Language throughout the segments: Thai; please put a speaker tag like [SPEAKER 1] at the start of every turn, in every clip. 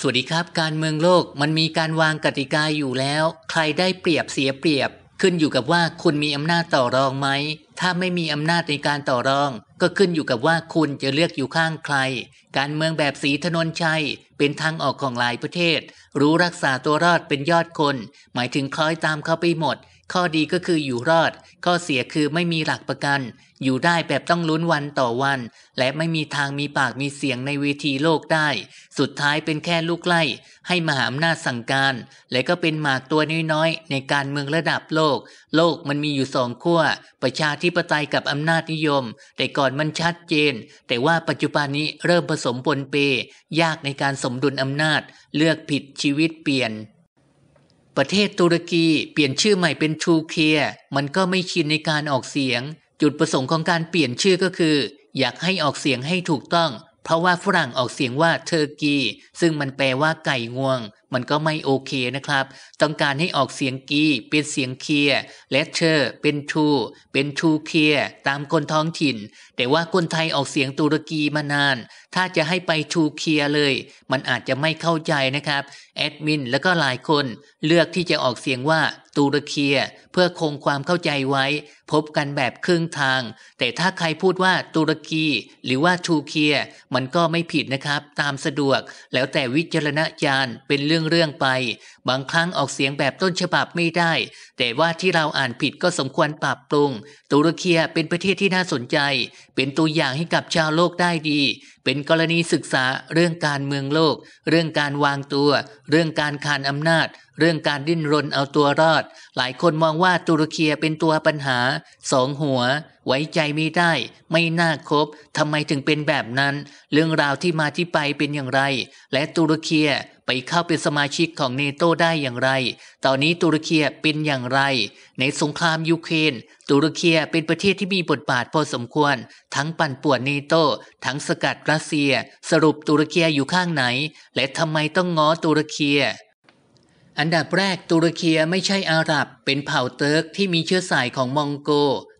[SPEAKER 1] สวัสดีครับ การเมืองโลกมันมีการวางกติกาอยู่แล้ว ใครได้เปรียบเสียเปรียบขึ้นอยู่กับว่าคุณมีอำนาจต่อรองไหมถ้าไม่มีอำนาจในการต่อรอง ก็ขึ้นอยู่กับว่าคุณจะเลือกอยู่ข้างใคร การเมืองแบบสีถนนชัยเป็นทางออกของหลายประเทศ รู้รักษาตัวรอดเป็นยอดคน หมายถึงคล้อยตามเขาไปหมดข้อดีก็คืออยู่รอด ข้อเสียคือไม่มีหลักประกัน อยู่ได้แบบต้องลุ้นวันต่อวัน และไม่มีทางมีปากมีเสียงในเวทีโลกได้ สุดท้ายเป็นแค่ลูกไล่ให้มหาอำนาจสั่งการ และก็เป็นหมากตัวน้อยๆในการเมืองระดับโลก โลกมันมีอยู่สองขั้ว ประชาธิปไตยกับอำนาจนิยม แต่ก่อนมันชัดเจน แต่ว่าปัจจุบันนี้เริ่มผสมปนเป ยากในการสมดุลอำนาจ เลือกผิดชีวิตเปลี่ยนประเทศตุรกีเปลี่ยนชื่อใหม่เป็นทูเคียมันก็ไม่ชินในการออกเสียง จุดประสงค์ของการเปลี่ยนชื่อก็คือ อยากให้ออกเสียงให้ถูกต้อง เพราะว่าฝรั่งออกเสียงว่าเทอร์กี ซึ่งมันแปลว่าไก่งวงมันก็ไม่โอเคนะครับ ต้องการให้ออกเสียงกีเป็นเสียงเคียร์และเชอร์เป็นทูเป็นทูเคียร์ตามคนท้องถิ่น แต่ว่าคนไทยออกเสียงตุรกีมานาน ถ้าจะให้ไปทูเคียร์เลย มันอาจจะไม่เข้าใจนะครับแอดมินแล้วก็หลายคนเลือกที่จะออกเสียงว่าตุรกีเพื่อคงความเข้าใจไว้พบกันแบบครึ่งทาง แต่ถ้าใครพูดว่าตุรกี หรือว่าทูเคียมันก็ไม่ผิดนะครับ ตามสะดวก แล้วแต่วิจารณญาณเป็นเรื่องเรื่องไปบางครั้งออกเสียงแบบต้นฉบับไม่ได้ แต่ว่าที่เราอ่านผิดก็สมควรปรับปรุงตุรเคียเป็นประเทศที่น่าสนใจ เป็นตัวอย่างให้กับชาวโลกได้ดีเป็นกรณีศึกษาเรื่องการเมืองโลกเรื่องการวางตัวเรื่องการคานอำนาจเรื่องการดิ้นรนเอาตัวรอด หลายคนมองว่าตุรกีเป็นตัวปัญหาสองหัว ไว้ใจไม่ได้ไม่น่าคบทำไมถึงเป็นแบบนั้นเรื่องราวที่มาที่ไปเป็นอย่างไร และตุรกีไปเข้าเป็นสมาชิกของเนโตได้อย่างไร ตอนนี้ตุรกีเป็นอย่างไร ในสงครามยูเครนตุรกีเป็นประเทศที่มีบทบาทพอสมควร ทั้งปั่นป่วนเนโตทั้งสกัดรััสเซียสรุปตุรกีอยู่ข้างไหน และทำไมต้องง้อตุรกีอันดับแรกตุรกีไม่ใช่อาหรับ เป็นเผ่าเติร์กที่มีเชื้อสายของมองโก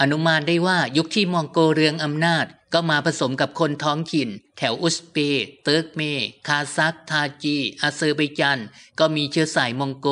[SPEAKER 1] อนุมานได้ว่ายุคที่มองโกเรืองอำนาจก็มาผสมกับคนท้องถิ่น แถวอุสเปเติร์กเม คาซัค ทาจีอาเซอร์ไบจัน ก็มีเชื้อสายมองโก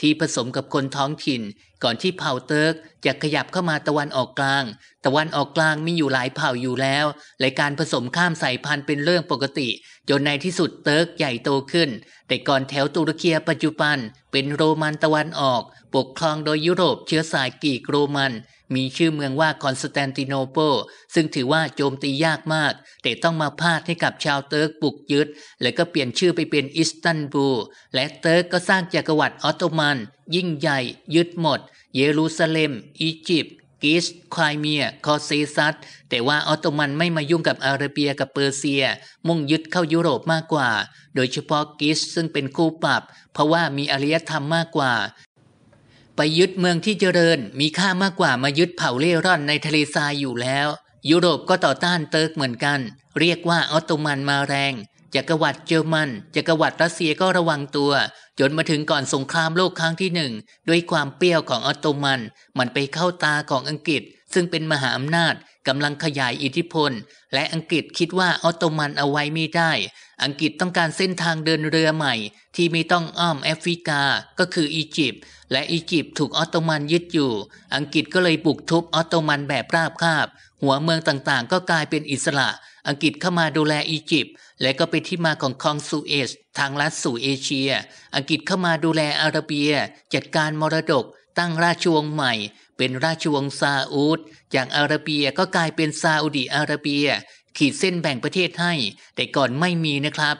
[SPEAKER 1] ที่ผสมกับคนท้องถิ่น ก่อนที่เผ่าเติร์กจะขยับเข้ามาตะวันออกกลาง ตะวันออกกลางมีอยู่หลายเผ่าอยู่แล้ว และการผสมข้ามสายพันธุ์เป็นเรื่องปกติ จนในที่สุดเติร์กใหญ่โตขึ้น แต่ก่อนแถวตุรกีปัจจุบัน เป็นโรมันตะวันออกปกครองโดยยุโรปเชื้อสายกีกโรมันมีชื่อเมืองว่าคอนสแตนติโนเปิลซึ่งถือว่าโจมตียากมาก แต่ต้องมาพาดให้กับชาวเติร์กบุกยึด และก็เปลี่ยนชื่อไปเป็นอิสตันบูลและเติร์กก็สร้างจักรวรรดิออตโตมัน ยิ่งใหญ่ ยึดหมด เยรูซาเล็มอียิปต์กิสควายเมีย คอเซซัสแต่ว่าออตโตมันไม่มายุ่งกับอาระเบียกับเปอร์เซีย มุ่งยึดเข้ายุโรปมากกว่า โดยเฉพาะกิสซึ่งเป็นคู่ปรับเพราะว่ามีอารยธรรมมากกว่าไปยึดเมืองที่เจริญมีค่ามากกว่ามายึดเผ่าเล่ร่อนในทะเลทรายอยู่แล้ว ยุโรปก็ต่อต้านเติร์กเหมือนกัน เรียกว่าออตโตมันมาแรง จักรวรรดิเยอรมัน จักรวรรดิรัสเซียก็ระวังตัว จนมาถึงก่อนสงครามโลกครั้งที่หนึ่ง ด้วยความเปรี้ยวของออตโตมัน มันไปเข้าตาของอังกฤษ ซึ่งเป็นมหาอำนาจกำลังขยายอิทธิพล และอังกฤษคิดว่าออตโตมันเอาไว้ไม่ได้ อังกฤษต้องการเส้นทางเดินเรือใหม่ ที่ไม่ต้องอ้อมแอฟริกา ก็คืออียิปต์และอียิปต์ถูกออตโตมันยึดอยู่ อังกฤษก็เลยบุกทุบออตโตมันแบบราบคาบ หัวเมืองต่างๆ ก็กลายเป็นอิสระ อังกฤษเข้ามาดูแลอียิปต์และก็เป็นที่มาของคลองสุเอชทางลัดสู่เอเชีย อังกฤษเข้ามาดูแลอาระเบียจัดการมรดกตั้งราชวงศ์ใหม่เป็นราชวงศ์ซาอุดจากอาระเบียก็กลายเป็นซาอุดีอาระเบีย ขีดเส้นแบ่งประเทศให้ แต่ก่อนไม่มีนะครับ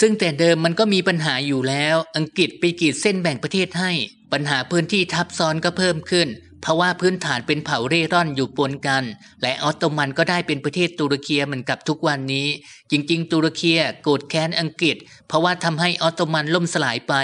[SPEAKER 1] ซึ่งแต่เดิมมันก็มีปัญหาอยู่แล้วอังกฤษไปขีดเส้นแบ่งประเทศให้ ปัญหาพื้นที่ทับซ้อนก็เพิ่มขึ้นเพราะว่าพื้นฐานเป็นเผ่าเร่ร่อนอยู่ปนกัน และออตโตมันก็ได้เป็นประเทศตุรกีเหมือนกับทุกวันนี้ จริงๆ ตุรกีโกรธแค้นอังกฤษ เพราะว่าทำให้ออตโตมันล่มสลายไป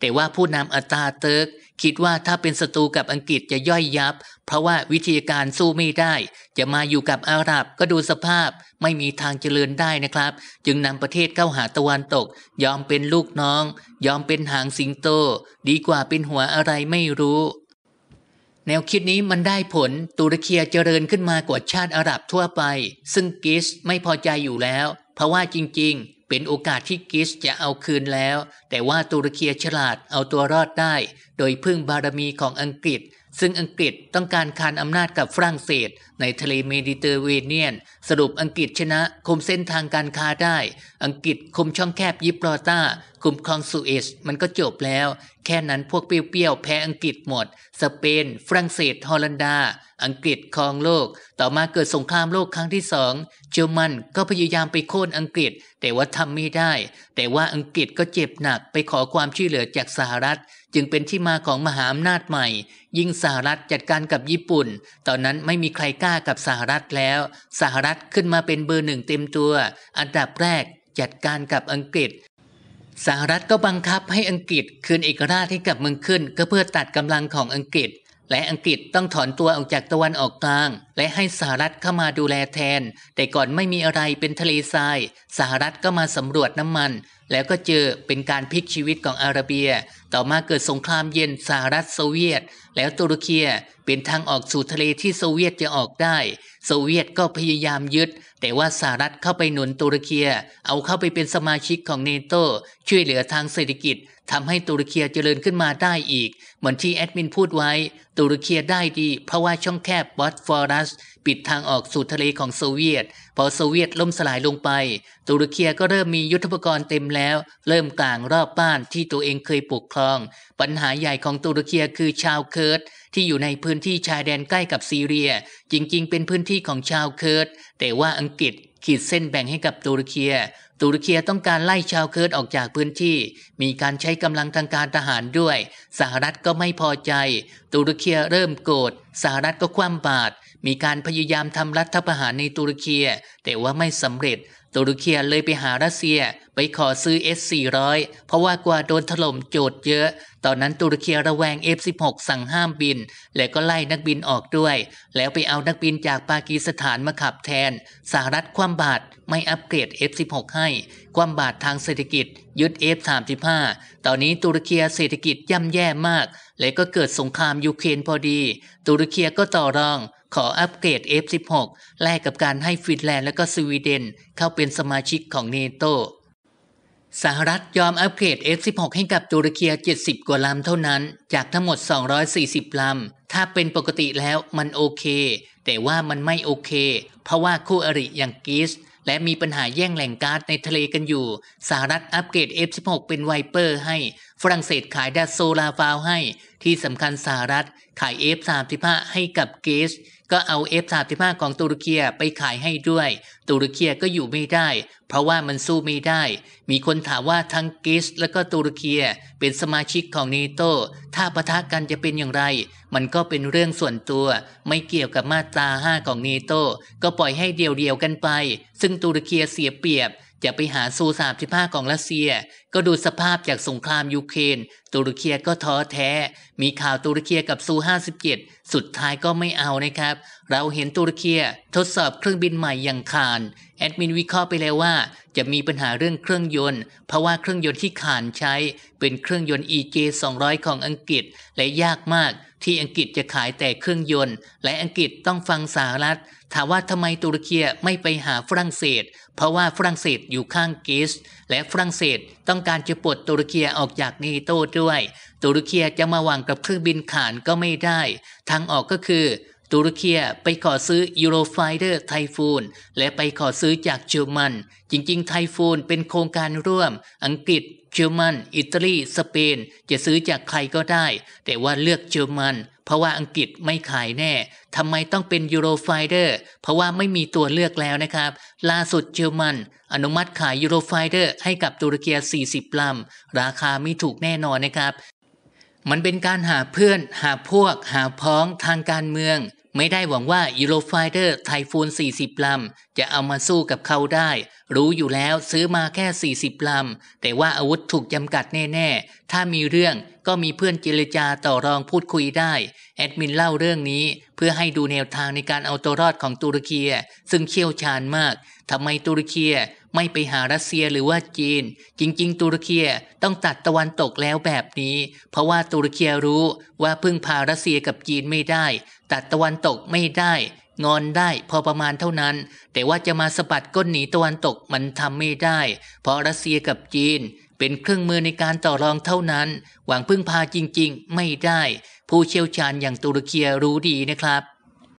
[SPEAKER 1] แต่ว่าผู้นำอัตาเติร์ก คิดว่าถ้าเป็นศัตรูกับอังกฤษจะย่อยยับ เพราะว่าวิธีการสู้ไม่ได้ จะมาอยู่กับอาหรับ ก็ดูสภาพ ไม่มีทางเจริญได้นะครับ จึงนำประเทศเข้าหาตะวันตก ยอมเป็นลูกน้องยอมเป็นหางสิงโต ดีกว่าเป็นหัวอะไรไม่รู้แนวคิดนี้มันได้ผลตุรกีเจริญขึ้นมากว่าชาติอาหรับทั่วไป ซึ่งกิสไม่พอใจอยู่แล้ว เพราะว่าจริงเป็นโอกาสที่กิสจะเอาคืนแล้ว แต่ว่าตุรกีฉลาดเอาตัวรอดได้ โดยพึ่งบารมีของอังกฤษ ซึ่งอังกฤษต้องการคานอำนาจกับฝรั่งเศส ในทะเลเมดิเตอร์เรเนียน สรุปอังกฤษชนะคุมเส้นทางการค้าได้ อังกฤษคุมช่องแคบยิบรอต้า คุมคลองสุเอซมันก็จบแล้ว แค่นั้นพวกเปรี้ยวๆแพ้อังกฤษหมด สเปน ฝรั่งเศส ฮอลันดาอังกฤษครองโลก ต่อมาเกิดสงครามโลกครั้งที่สองเยอรมัน ก็พยายามไปโค่นอังกฤษแต่ว่าทำไม่ได้ แต่ว่าอังกฤษก็เจ็บหนักไปขอความช่วยเหลือจากสหรัฐจึงเป็นที่มาของมหาอำนาจใหม่ ยิ่งสหรัฐจัดการกับญี่ปุ่น ตอนนั้นไม่มีใครกล้ากับสหรัฐแล้วสหรัฐขึ้นมาเป็นเบอร์หนึ่งเต็มตัว อันดับแรกจัดการกับอังกฤษสหรัฐก็บังคับให้อังกฤษ คืนเอกราชให้กับเมืองขึ้น ก็เพื่อตัดกำลังของอังกฤษและอังกฤษต้องถอนตัวออกจากตะวันออกกลาง และให้สหรัฐเข้ามาดูแลแทน แต่ก่อนไม่มีอะไรเป็นทะเลทรายสหรัฐก็มาสำรวจน้ำมัน แล้วก็เจอเป็นการพลิกชีวิตของอาระเบียต่อมาเกิดสงครามเย็นสหรัฐโซเวียต แล้วตุรกีเป็นทางออกสู่ทะเลที่โซเวียตจะออกได้โซเวียตก็พยายามยึด แต่ว่าสหรัฐเข้าไปหนุนตุรกีเอาเข้าไปเป็นสมาชิกของเนโตช่วยเหลือทางเศรษฐกิจทำให้ตุรกีเจริญขึ้นมาได้อีก เหมือนที่แอดมินพูดไว้ ตุรกีได้ดี เพราะว่าช่องแคบบอสฟอรัสปิดทางออกสู่ทะเลของโซเวียต พอโซเวียตล่มสลายลงไป ตุรกีก็เริ่มมียุทธปกรณ์เต็มแล้ว เริ่มกลางรอบบ้านที่ตัวเองเคยปกครอง ปัญหาใหญ่ของตุรกีคือชาวเคิร์ดที่อยู่ในพื้นที่ชายแดนใกล้กับซีเรีย จริง ๆ เป็นพื้นที่ของชาวเคิร์ดแต่ว่าอังกฤษขีดเส้นแบ่งให้กับตุรกีตุรกีต้องการไล่ชาวเคิร์ดออกจากพื้นที่ มีการใช้กำลังทางการทหารด้วย สหรัฐก็ไม่พอใจ ตุรกีเริ่มโกรธ สหรัฐก็คว่ำบาตรมีการพยายามทำรัฐประหารในตุรกีแต่ว่าไม่สำเร็จตุรกีเลยไปหารัสเซีย ไปขอซื้อ S400 เพราะว่ากว่าโดนถล่มโจดเยอะ ตอนนั้นตุรกีระแวง F16 สั่งห้ามบิน และก็ไล่นักบินออกด้วย แล้วไปเอานักบินจากปากีสถานมาขับแทนสหรัฐความบาดไม่อัปเกรด F16 ให้ ความบาดทางเศรษฐกิจยึด F35 ตอนนี้ตุรกีเศรษฐกิจย่ำแย่มาก และก็เกิดสงครามยูเครนพอดี ตุรกีก็ต่อรองขออัปเกรด F16 แลกกับการให้ฟินแลนด์และก็สวีเดน เข้าเป็นสมาชิกของเนโต สหรัฐยอมอัปเกรด F16 ให้กับตุรเกีย70 กว่าลำเท่านั้น จากทั้งหมด 240 ลำ ถ้าเป็นปกติแล้วมันโอเค แต่ว่ามันไม่โอเค เพราะว่าคู่อริอย่างกีส และมีปัญหาแย่งแหล่งก๊าซในทะเลกันอยู่ สหรัฐอัปเกรด F16 เป็นไวเปอร์ ให้ ฝรั่งเศสขายดัโซลาฟาวให้ ที่สำคัญสหรัฐ ขาย F35 ให้กับเกสก็เอา F-35 ของตุรกีไปขายให้ด้วย ตุรกีก็อยู่ไม่ได้ เพราะว่ามันสู้ไม่ได้ มีคนถามว่าทั้งกิสและก็ตุรกีเป็นสมาชิกของนนโตถ้าปะทะกันจะเป็นอย่างไร มันก็เป็นเรื่องส่วนตัว ไม่เกี่ยวกับมาตราห้าของนนโตก็ปล่อยให้เดียวๆกันไป ซึ่งตุรกีเสียเปรียบ จะไปหาซูสามทีภาคของรัสเซีย ก็ดูสภาพจากสงครามยูเครนตุรกีก็ท้อแท้ มีข่าวตุรกีกับซู57สุดท้ายก็ไม่เอานะครับ เราเห็นตุรกีทดสอบเครื่องบินใหม่อย่างคานแอดมินวิเคราะห์ไปแล้วว่าจะมีปัญหาเรื่องเครื่องยนต์ เพราะว่าเครื่องยนต์ที่คานใช้เป็นเครื่องยนต์ EJ 200 ของอังกฤษ และยากมากที่อังกฤษจะขายแต่เครื่องยนต์ และอังกฤษต้องฟังสหรัฐถามว่าทำไมตุรกีไม่ไปหาฝรั่งเศส เพราะว่าฝรั่งเศสอยู่ข้างกีสและฝรั่งเศสต้องการจะปลดตุรกีออกจากนีโต้ด้วยตุรกีจะมาวางกับเครื่องบินขานก็ไม่ได้ ทางออกก็คือ ตุรกีไปขอซื้อยูโรไฟเดอร์ไทฟูนและไปขอซื้อจากเยอรมัน จริงๆ ไทฟูนเป็นโครงการร่วม อังกฤษเยอรมัน อิตาลีสเปน จะซื้อจากใครก็ได้ แต่ว่าเลือกเยอรมัน เพราะว่าอังกฤษไม่ขายแน่ทำไมต้องเป็นยูโรไฟเดอร์ เพราะว่าไม่มีตัวเลือกแล้วนะครับ ล่าสุดเยอรมัน อนุมัติขายยูโรไฟเดอร์ ให้กับตุรกี40ลำราคาไม่ถูกแน่นอนนะครับมันเป็นการหาเพื่อนหาพวก หาพ้อง ทางการเมือง ไม่ได้หวังว่ายูโรไฟเดอร์ไทฟูน 40 ลำ จะเอามาสู้กับเขาได้ รู้อยู่แล้วซื้อมาแค่ 40 ลำ แต่ว่าอาวุธถูกจำกัดแน่ ๆ ถ้ามีเรื่องก็มีเพื่อนเจรจาต่อรองพูดคุยได้ แอดมินเล่าเรื่องนี้ เพื่อให้ดูแนวทางในการเอาตัวรอดของตุรกีซึ่งเชี่ยวชาญมากทำไมตุรกีไม่ไปหารัสเซียหรือว่าจีน จริงๆ ตุรกีต้องตัดตะวันตกแล้วแบบนี้เพราะว่าตุรกีรู้ว่าพึ่งพารัสเซียกับจีนไม่ได้ ตัดตะวันตกไม่ได้ งอนได้ พอประมาณเท่านั้น แต่ว่าจะมาสะบัดก้นหนีตะวันตกมันทำไม่ได้ เพราะรัสเซียกับจีน เป็นเครื่องมือในการต่อรองเท่านั้น หวังพึ่งพาจริง ๆไม่ได้ ผู้เชี่ยวชาญอย่างตุรกีรู้ดีนะครับ